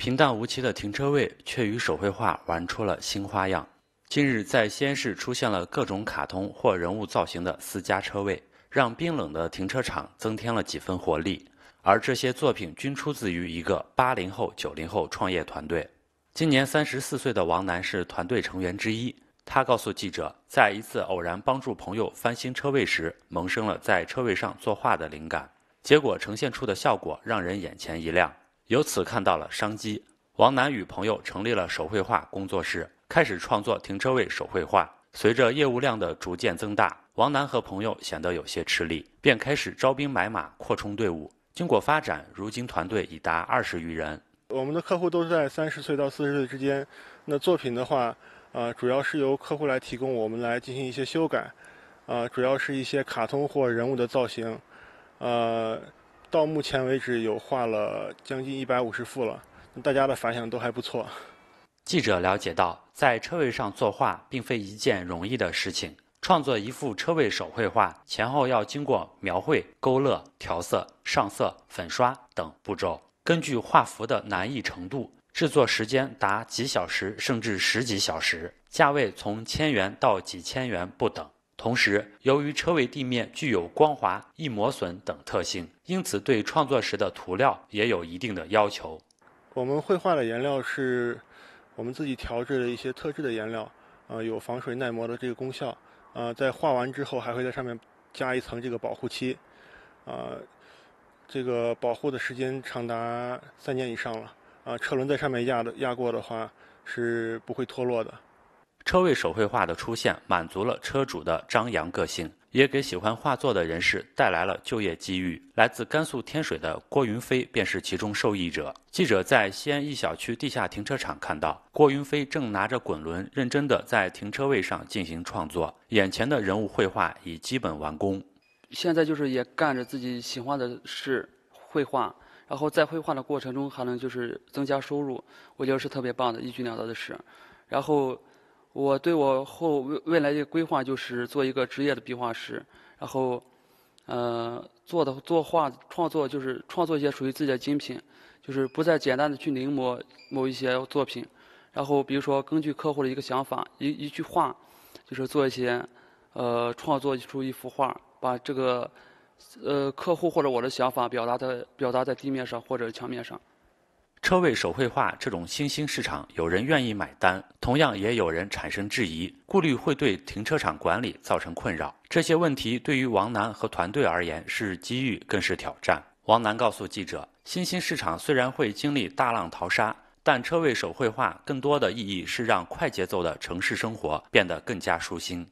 平淡无奇的停车位，却与手绘画玩出了新花样。近日，在西安市出现了各种卡通或人物造型的私家车位，让冰冷的停车场增添了几分活力。而这些作品均出自于一个八零后、九零后创业团队。今年三十四岁的王楠是团队成员之一。他告诉记者，在一次偶然帮助朋友翻新车位时，萌生了在车位上作画的灵感。结果呈现出的效果让人眼前一亮。由此看到了商机，王楠与朋友成立了手绘画工作室，开始创作停车位手绘画。随着业务量的逐渐增大，王楠和朋友显得有些吃力，便开始招兵买马，扩充队伍。经过发展，如今团队已达二十余人。我们的客户都是在三十岁到四十岁之间，那作品的话，呃，主要是由客户来提供，我们来进行一些修改，呃，主要是一些卡通或人物的造型，呃。到目前为止，有画了将近一百五十幅了，大家的反响都还不错。记者了解到，在车位上作画并非一件容易的事情。创作一幅车位手绘画，前后要经过描绘、勾勒、调色、上色、粉刷等步骤。根据画幅的难易程度，制作时间达几小时甚至十几小时，价位从千元到几千元不等。同时，由于车位地面具有光滑、易磨损等特性，因此对创作时的涂料也有一定的要求。我们绘画的颜料是我们自己调制的一些特制的颜料，啊，有防水、耐磨的这个功效。啊，在画完之后，还会在上面加一层这个保护漆。啊，这个保护的时间长达三年以上了。啊，车轮在上面压的压过的话，是不会脱落的。车位手绘画的出现，满足了车主的张扬个性，也给喜欢画作的人士带来了就业机遇。来自甘肃天水的郭云飞便是其中受益者。记者在西安一小区地下停车场看到，郭云飞正拿着滚轮，认真地在停车位上进行创作。眼前的人物绘画已基本完工。现在就是也干着自己喜欢的事，绘画，然后在绘画的过程中还能就是增加收入，我觉得是特别棒的一举两得的事。然后。我对我后未未来的规划就是做一个职业的壁画师，然后，呃，做的作画创作就是创作一些属于自己的精品，就是不再简单的去临摹某一些作品，然后比如说根据客户的一个想法一一句话，就是做一些，呃，创作出一幅画，把这个，呃，客户或者我的想法表达在表达在地面上或者墙面上。车位手绘画这种新兴市场，有人愿意买单，同样也有人产生质疑，顾虑会对停车场管理造成困扰。这些问题对于王楠和团队而言是机遇，更是挑战。王楠告诉记者，新兴市场虽然会经历大浪淘沙，但车位手绘画更多的意义是让快节奏的城市生活变得更加舒心。